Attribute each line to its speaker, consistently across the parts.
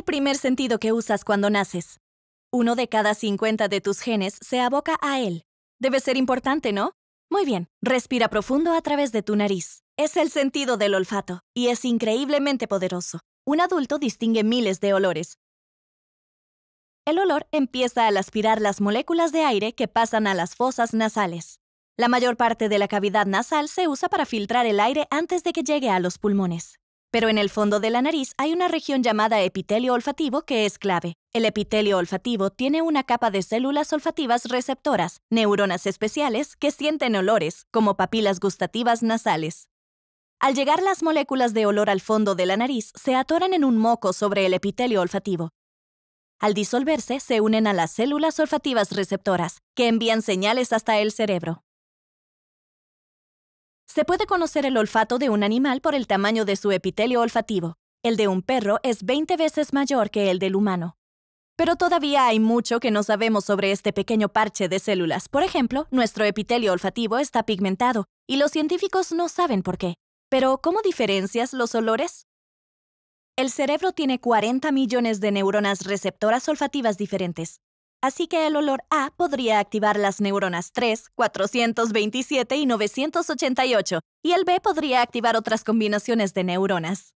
Speaker 1: el primer sentido que usas cuando naces. Uno de cada 50 de tus genes se aboca a él. Debe ser importante, ¿no? Muy bien, respira profundo a través de tu nariz. Es el sentido del olfato, y es increíblemente poderoso. Un adulto distingue miles de olores. El olor empieza al aspirar las moléculas de aire que pasan a las fosas nasales. La mayor parte de la cavidad nasal se usa para filtrar el aire antes de que llegue a los pulmones. Pero en el fondo de la nariz hay una región llamada epitelio olfativo que es clave. El epitelio olfativo tiene una capa de células olfativas receptoras, neuronas especiales, que sienten olores, como papilas gustativas nasales. Al llegar las moléculas de olor al fondo de la nariz, se atoran en un moco sobre el epitelio olfativo. Al disolverse, se unen a las células olfativas receptoras, que envían señales hasta el cerebro. Se puede conocer el olfato de un animal por el tamaño de su epitelio olfativo. El de un perro es 20 veces mayor que el del humano. Pero todavía hay mucho que no sabemos sobre este pequeño parche de células. Por ejemplo, nuestro epitelio olfativo está pigmentado y los científicos no saben por qué. Pero, ¿cómo diferencias los olores? El cerebro tiene 40 millones de neuronas receptoras olfativas diferentes. Así que el olor A podría activar las neuronas 3, 427 y 988, y el B podría activar otras combinaciones de neuronas.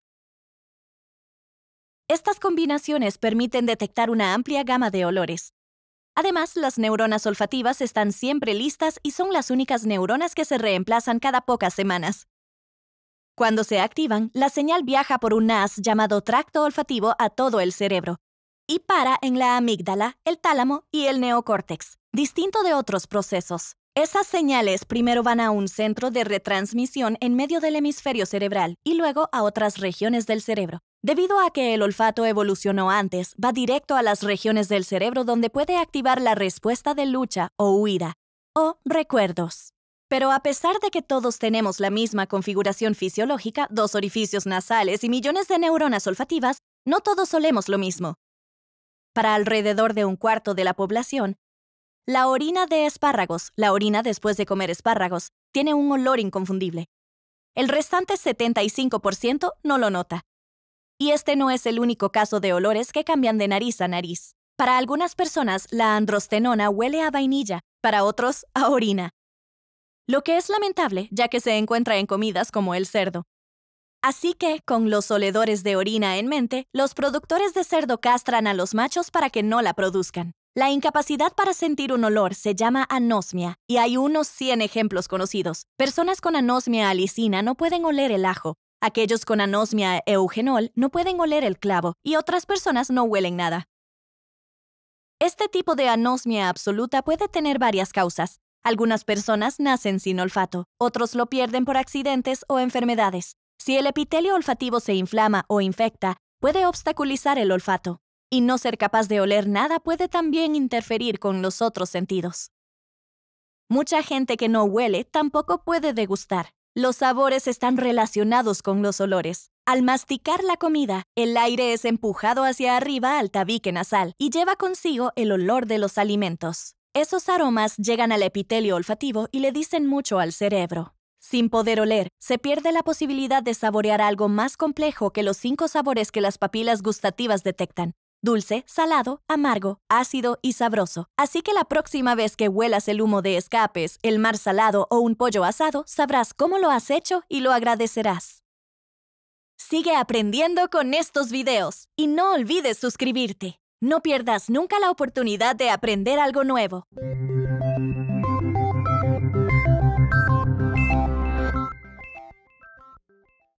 Speaker 1: Estas combinaciones permiten detectar una amplia gama de olores. Además, las neuronas olfativas están siempre listas y son las únicas neuronas que se reemplazan cada pocas semanas. Cuando se activan, la señal viaja por un NAS llamado tracto olfativo a todo el cerebro, y para en la amígdala, el tálamo y el neocórtex. Distinto de otros procesos, esas señales primero van a un centro de retransmisión en medio del hemisferio cerebral y luego a otras regiones del cerebro. Debido a que el olfato evolucionó antes, va directo a las regiones del cerebro donde puede activar la respuesta de lucha o huida, o recuerdos. Pero a pesar de que todos tenemos la misma configuración fisiológica, dos orificios nasales y millones de neuronas olfativas, no todos solemos lo mismo para alrededor de un cuarto de la población, la orina de espárragos, la orina después de comer espárragos, tiene un olor inconfundible. El restante 75% no lo nota. Y este no es el único caso de olores que cambian de nariz a nariz. Para algunas personas, la androstenona huele a vainilla, para otros, a orina. Lo que es lamentable, ya que se encuentra en comidas como el cerdo. Así que, con los oledores de orina en mente, los productores de cerdo castran a los machos para que no la produzcan. La incapacidad para sentir un olor se llama anosmia, y hay unos 100 ejemplos conocidos. Personas con anosmia alicina no pueden oler el ajo, aquellos con anosmia eugenol no pueden oler el clavo, y otras personas no huelen nada. Este tipo de anosmia absoluta puede tener varias causas. Algunas personas nacen sin olfato, otros lo pierden por accidentes o enfermedades. Si el epitelio olfativo se inflama o infecta, puede obstaculizar el olfato, y no ser capaz de oler nada puede también interferir con los otros sentidos. Mucha gente que no huele tampoco puede degustar. Los sabores están relacionados con los olores. Al masticar la comida, el aire es empujado hacia arriba al tabique nasal y lleva consigo el olor de los alimentos. Esos aromas llegan al epitelio olfativo y le dicen mucho al cerebro. Sin poder oler, se pierde la posibilidad de saborear algo más complejo que los cinco sabores que las papilas gustativas detectan. Dulce, salado, amargo, ácido y sabroso. Así que la próxima vez que huelas el humo de escapes, el mar salado o un pollo asado, sabrás cómo lo has hecho y lo agradecerás. Sigue aprendiendo con estos videos y no olvides suscribirte. No pierdas nunca la oportunidad de aprender algo nuevo.